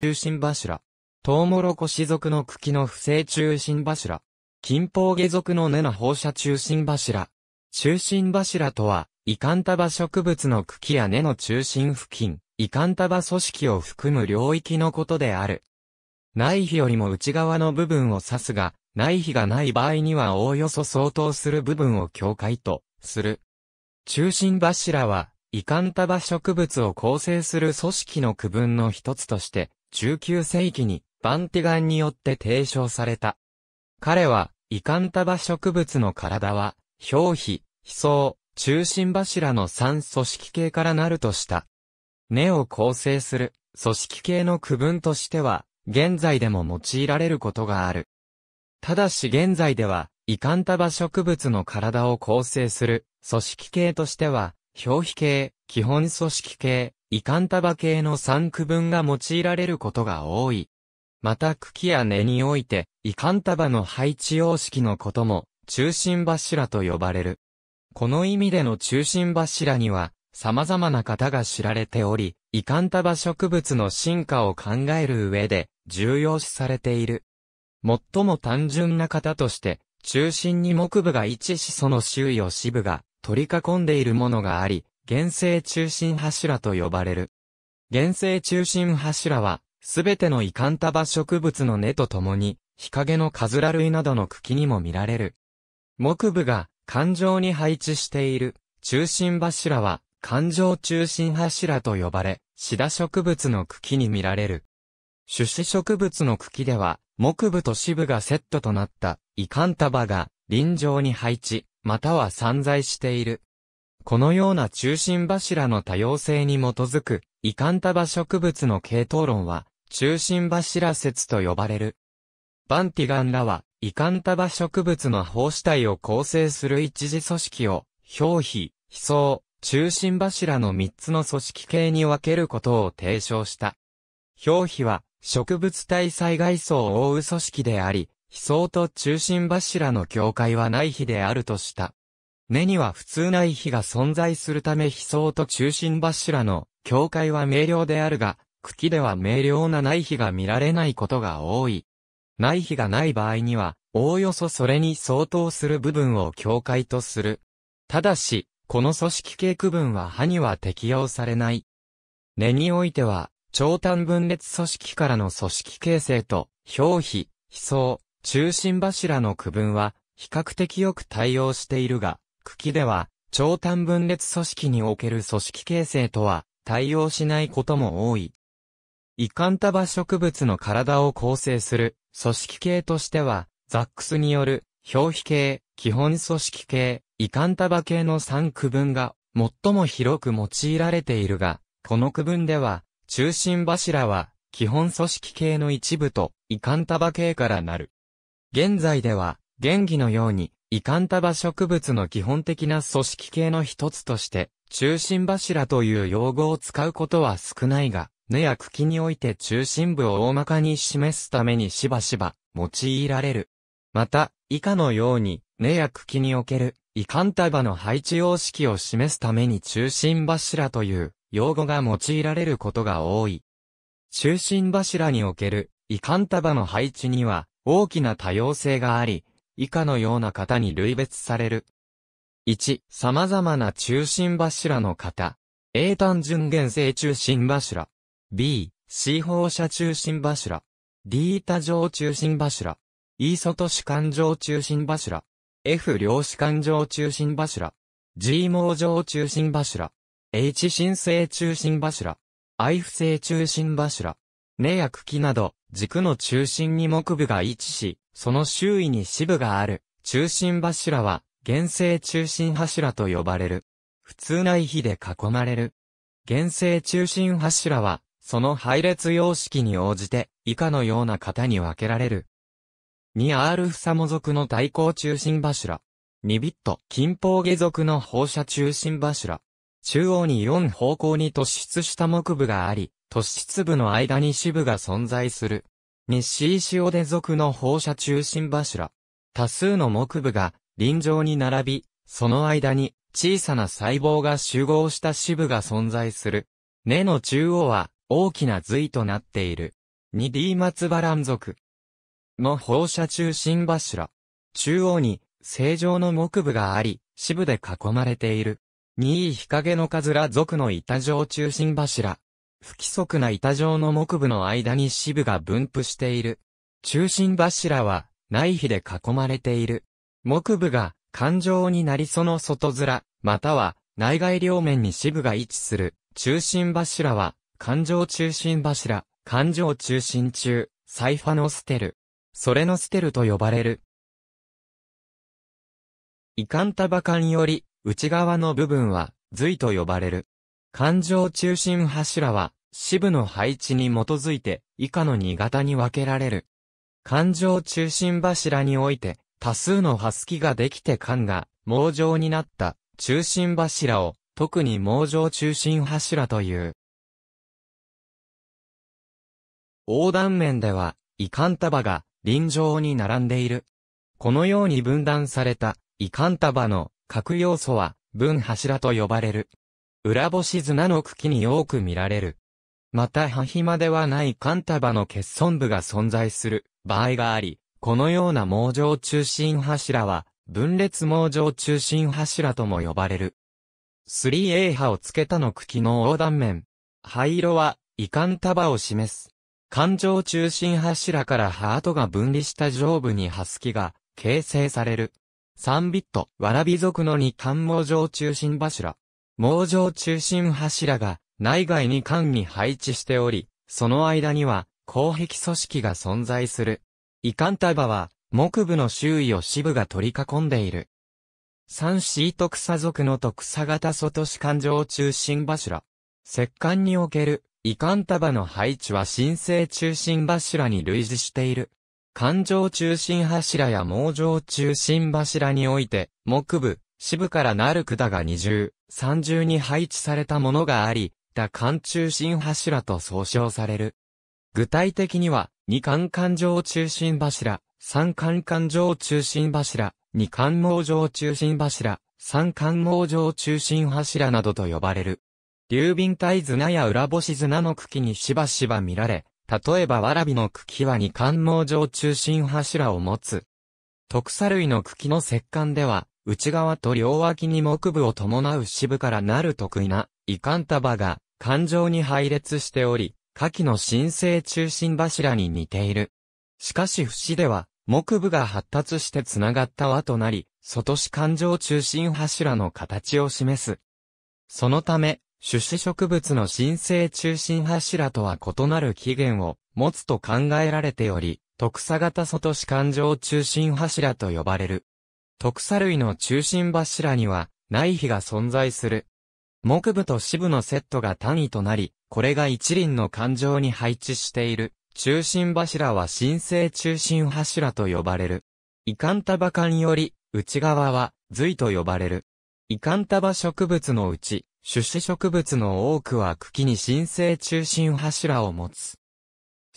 中心柱。トウモロコシ属の茎の不正中心柱。金峰下属の根の放射中心柱。中心柱とは、イカンタバ植物の茎や根の中心付近、イカンタバ組織を含む領域のことである。内皮よりも内側の部分を指すが、内皮がない場合にはおおよそ相当する部分を境界とする。中心柱は、イカンタバ植物を構成する組織の区分の一つとして19世紀にバンティガンによって提唱された。彼は、イカンタバ植物の体は、表皮、皮層、中心柱の3組織系からなるとした。根を構成する組織系の区分としては、現在でも用いられることがある。ただし現在では、イカンタバ植物の体を構成する組織系としては、表皮系、基本組織系、イカンタバ系の三区分が用いられることが多い。また茎や根において、イカンタバの配置様式のことも、中心柱と呼ばれる。この意味での中心柱には、様々な方が知られており、イカンタバ植物の進化を考える上で、重要視されている。最も単純な方として、中心に木部が一子その周囲を支部が取り囲んでいるものがあり、原生中心柱と呼ばれる。原生中心柱は、すべてのイカンタバ植物の根とともに、日陰のカズラ類などの茎にも見られる。木部が環状に配置している中心柱は環状中心柱と呼ばれ、シダ植物の茎に見られる。種子植物の茎では、木部と支部がセットとなったイカンタバが臨場に配置、または散在している。このような中心柱の多様性に基づく、イカンタバ植物の系統論は、中心柱説と呼ばれる。バンティガンらは、イカンタバ植物の胞子体を構成する一次組織を、表皮、飛層、中心柱の三つの組織系に分けることを提唱した。表皮は、植物体災害層を覆う組織であり、飛層と中心柱の境界はない比であるとした。根には普通ない火が存在するため悲層と中心柱の境界は明瞭であるが、茎では明瞭な内火が見られないことが多い。内火がない場合には、おおよそそれに相当する部分を境界とする。ただし、この組織系区分は歯には適用されない。根においては、長短分裂組織からの組織形成と、表皮、悲層、中心柱の区分は、比較的よく対応しているが、茎では、長短分裂組織における組織形成とは対応しないことも多い。イカンタバ植物の体を構成する組織系としては、ザックスによる表皮系、基本組織系、イカンタバ系の3区分が最も広く用いられているが、この区分では、中心柱は基本組織系の一部とイカンタバ系からなる。現在では、原義のように、イカンタバ植物の基本的な組織系の一つとして、中心柱という用語を使うことは少ないが、根や茎において中心部を大まかに示すためにしばしば用いられる。また、以下のように、根や茎における、イカンタバの配置様式を示すために中心柱という用語が用いられることが多い。中心柱における、イカンタバの配置には、大きな多様性があり、以下のような型に類別される。1、様々な中心柱の型。A 単純原性中心柱。B、C 放射中心柱。D 多状中心柱。E 外主観状中心柱。F 量子環状中心柱。G 網状中心柱。H 新生中心柱。I 不正中心柱。根や茎など、軸の中心に木部が位置し、その周囲に支部がある、中心柱は、原生中心柱と呼ばれる。普通な皮で囲まれる。原生中心柱は、その配列様式に応じて、以下のような型に分けられる。2R サモ属の対抗中心柱。2ビット近宝下属の放射中心柱。中央に4方向に突出した木部があり、突出部の間に支部が存在する。西石尾で属の放射中心柱。多数の木部が臨場に並び、その間に小さな細胞が集合した支部が存在する。根の中央は大きな髄となっている。2D 松原蘭属の放射中心柱。中央に正常の木部があり、支部で囲まれている。2位日陰のかずら属の板状中心柱。不規則な板状の木部の間に支部が分布している。中心柱は内皮で囲まれている。木部が環状になりその外面、または内外両面に支部が位置する。中心柱は環状中心柱、環状中心中、サイファノステル。それのステルと呼ばれる。イカンタバカにより、内側の部分は、髄と呼ばれる。環状中心柱は、支部の配置に基づいて、以下の2型に分けられる。環状中心柱において、多数のハスキができて管が、盲状になった中心柱を、特に盲状中心柱という。横断面では、遺憾束が、臨場に並んでいる。このように分断された、遺憾束の、各要素は、分柱と呼ばれる。裏干し砂の茎に多く見られる。また葉暇ではないタ束の欠損部が存在する場合があり、このような網状中心柱は、分裂網状中心柱とも呼ばれる。3A 波を付けたの茎の横断面。灰色は、遺憾束を示す。環状中心柱から葉跡が分離した上部に葉スが形成される。3ビット、わらび族の二環網状中心柱。網状中心柱が内外に間に配置しており、その間には鋼壁組織が存在する。遺憾束は木部の周囲を支部が取り囲んでいる。三シート草属の特草型外視環状中心柱。石棺における遺憾束の配置は新生中心柱に類似している。環状中心柱や網状中心柱において、木部、支部からなる管が二重、三重に配置されたものがあり、打貫中心柱と総称される。具体的には、二貫環状中心柱、三貫環状中心柱、二貫網状中心柱、三貫網状中心柱などと呼ばれる。流瓶体綱や裏星綱の茎にしばしば見られ、例えばわらびの茎は二貫網状中心柱を持つ。特砂類の茎の石棺では、内側と両脇に木部を伴う支部からなる得意な、かん。束が、環状に配列しており、下記の新生中心柱に似ている。しかし節では、木部が発達して繋がった輪となり、外市環状中心柱の形を示す。そのため、種子植物の新生中心柱とは異なる起源を持つと考えられており、特差型外主環状中心柱と呼ばれる。特砂類の中心柱には、内皮が存在する。木部と支部のセットが単位となり、これが一輪の環状に配置している。中心柱は神聖中心柱と呼ばれる。イカンタバ科より、内側は、髄と呼ばれる。イカンタバ植物のうち、種子植物の多くは茎に神聖中心柱を持つ。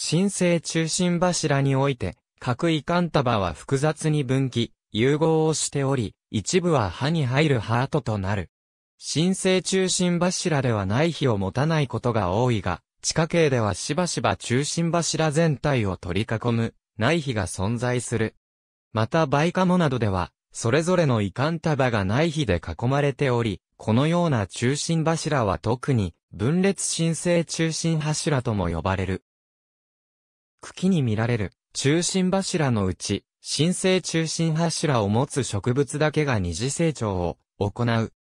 神聖中心柱において、各イカンタバは複雑に分岐、融合をしており、一部は歯に入るハートとなる。新生中心柱ではない日を持たないことが多いが、地下茎ではしばしば中心柱全体を取り囲む、ないが存在する。またバイカモなどでは、それぞれの遺憾束がないで囲まれており、このような中心柱は特に、分裂新生中心柱とも呼ばれる。茎に見られる中心柱のうち、新生中心柱を持つ植物だけが二次成長を行う。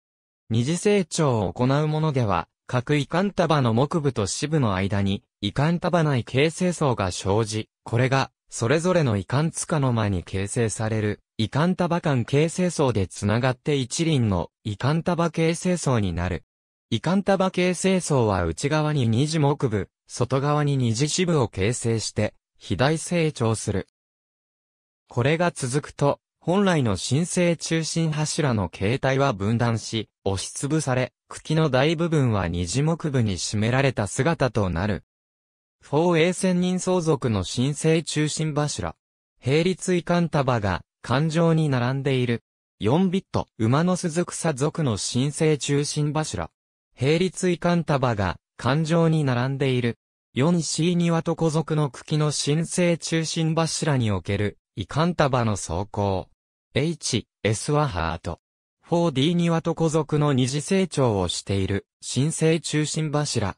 二次成長を行うものでは、各遺憾束の木部と支部の間に、遺憾束内形成層が生じ、これが、それぞれの遺憾束の間に形成される、遺憾束間形成層でつながって一輪の遺憾束形成層になる。遺憾束形成層は内側に二次木部、外側に二次支部を形成して、肥大成長する。これが続くと、本来の新生中心柱の形態は分断し、押しつぶされ、茎の大部分は二次木部に占められた姿となる。4A 仙人相続の新生中心柱。平立遺憾束が、環状に並んでいる。4ビット、馬の鈴草族の新生中心柱。平立遺憾束が、環状に並んでいる。4C 庭と古族の茎の新生中心柱における、イカンタバの走行。H、S はハート。4D にはと古族の二次成長をしている、新生中心柱。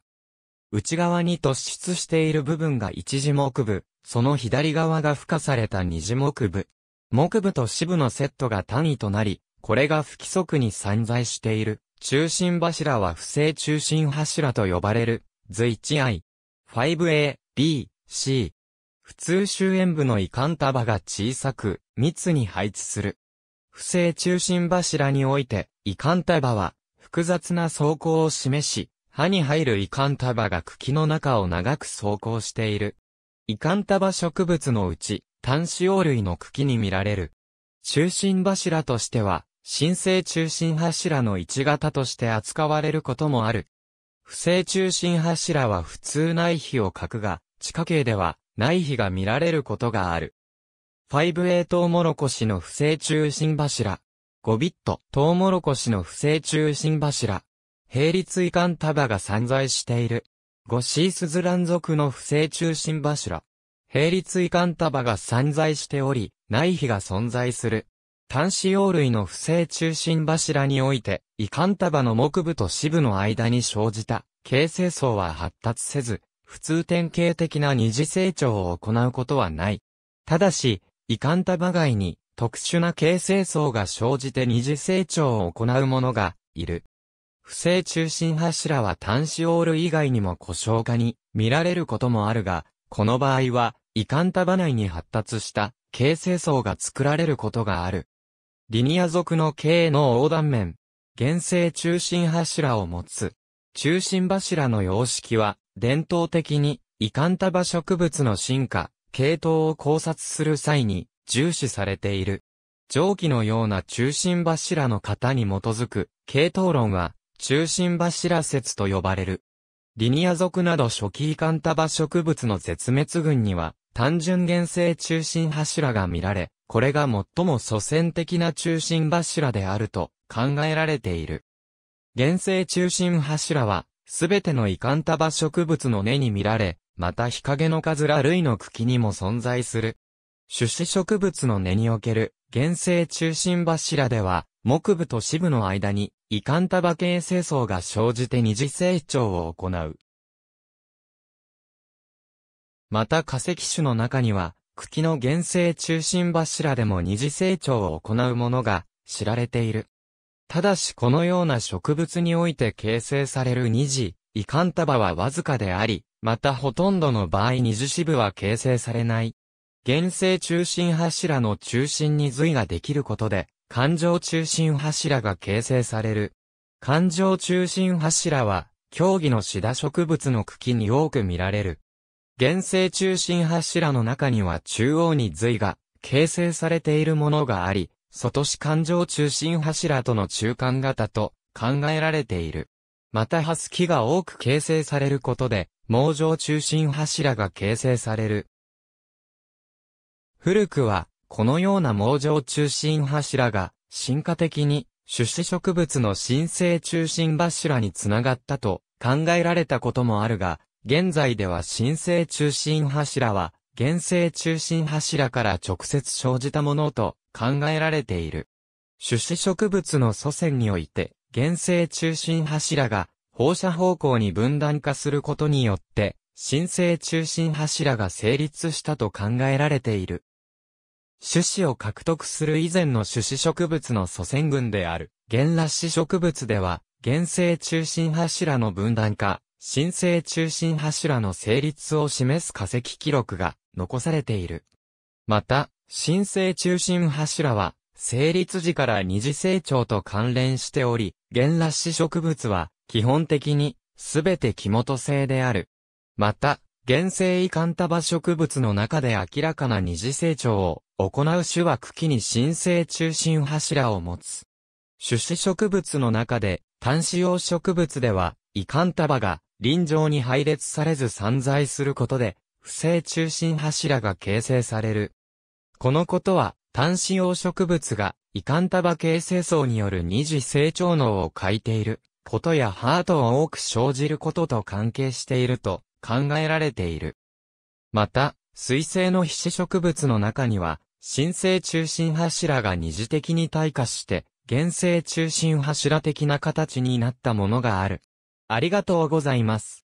内側に突出している部分が一次木部、その左側が付加された二次木部。木部と支部のセットが単位となり、これが不規則に散在している。中心柱は不正中心柱と呼ばれる、随一愛。5A、B、C、普通周縁部の遺憾束が小さく、密に配置する。不正中心柱において、遺憾束は、複雑な走行を示し、歯に入る遺憾束が茎の中を長く走行している。遺憾束植物のうち、単子葉類の茎に見られる。中心柱としては、新生中心柱の一型として扱われることもある。不正中心柱は普通内皮を欠くが、地下茎では、ない日が見られることがある。5A トウモロコシの不正中心柱。5ビットトウモロコシの不正中心柱。並立遺憾束が散在している。5シースズラン族の不正中心柱。並立遺憾束が散在しており、ない日が存在する。単子葉類の不正中心柱において、遺憾束の木部と支部の間に生じた、形成層は発達せず、普通典型的な二次成長を行うことはない。ただし、遺憾たば外に特殊な形成層が生じて二次成長を行うものがいる。不正中心柱は単子オール以外にも故障化に見られることもあるが、この場合は、ンタ束内に発達した形成層が作られることがある。リニア族の形の横断面、原生中心柱を持つ。中心柱の様式は伝統的に、イカンタバ植物の進化、系統を考察する際に、重視されている。蒸気のような中心柱の型に基づく、系統論は、中心柱説と呼ばれる。リニア族など初期イカンタバ植物の絶滅群には、単純原生中心柱が見られ、これが最も祖先的な中心柱であると考えられている。原生中心柱は、すべてのイカンタバ植物の根に見られ、また日陰のカズラ類の茎にも存在する。種子植物の根における原生中心柱では、木部と支部の間に、イカンタバ形成層が生じて二次成長を行う。また化石種の中には、茎の原生中心柱でも二次成長を行うものが知られている。ただしこのような植物において形成される二次、ンタ束はわずかであり、またほとんどの場合二次支部は形成されない。原生中心柱の中心に髄ができることで、感情中心柱が形成される。感情中心柱は、競技のシダ植物の茎に多く見られる。原生中心柱の中には中央に髄が形成されているものがあり、外市環状中心柱との中間型と考えられている。またハスキが多く形成されることで、網状中心柱が形成される。古くは、このような網状中心柱が、進化的に、種子植物の新生中心柱につながったと考えられたこともあるが、現在では新生中心柱は、原生中心柱から直接生じたものと考えられている。種子植物の祖先において、原生中心柱が放射方向に分断化することによって、新生中心柱が成立したと考えられている。種子を獲得する以前の種子植物の祖先群である、原裸子植物では、原生中心柱の分断化、新生中心柱の成立を示す化石記録が残されている。また、新生中心柱は、成立時から二次成長と関連しており、原ラ子植物は、基本的に、すべて木本性である。また、原生遺タ束植物の中で明らかな二次成長を行う種は茎に新生中心柱を持つ。種子植物の中で、単子葉植物では、遺タ束が臨場に配列されず散在することで、不正中心柱が形成される。このことは、単子葉植物が、イカンタバ形成層による二次成長脳を欠いている、ことやハートを多く生じることと関係していると考えられている。また、水性の皮脂植物の中には、新生中心柱が二次的に退化して、原生中心柱的な形になったものがある。ありがとうございます。